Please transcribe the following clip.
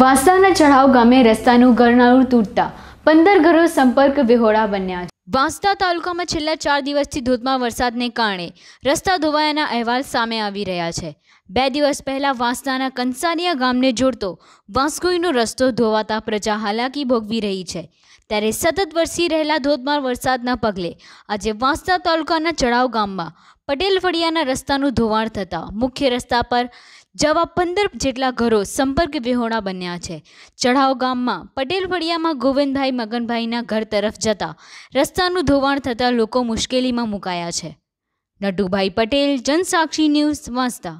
વાંસદાના ચઢાવ ગામે રસ્તાનું ગરનાળું તૂટતા પંદર ઘરો સંપર્ક વિહોળા બન્યા છે વાંસદા તાલુકામાં છેલ્લા ચાર દિવસથી ધોધમાર વરસાદને કારણે રસ્તા ધોવાયાના અહેવાલ સામે આવી રહ્યા છે બે દિવસ પહેલાં વાંસદાના કંસાનિયા ગામને જોડતો વાંસકોઈનો રસ્તો ધોવાતા પ્રજા હાલાકી ભોગવી રહી છે ત્યારે સતત વરસી રહેલા ધોધમાર વરસાદના પગલે આજે વાંસદા તાલુકાના ચઢાવ ગામમાં પટેલ ફળિયાના રસ્તાનું ધોવાણ થતાં મુખ્ય રસ્તા પર જવા પંદર જેટલા ઘરો સંપર્ક વિહોણા બન્યા છે ચઢાવ ગામમાં પટેલ ફળિયામાં ગોવિંદભાઈ મગનભાઈના ઘર તરફ જતા રસ્તાનું ધોવાણ થતાં લોકો મુશ્કેલીમાં મુકાયા છે નટુભાઈ પટેલ જનસાક્ષી ન્યૂઝ વાંચતા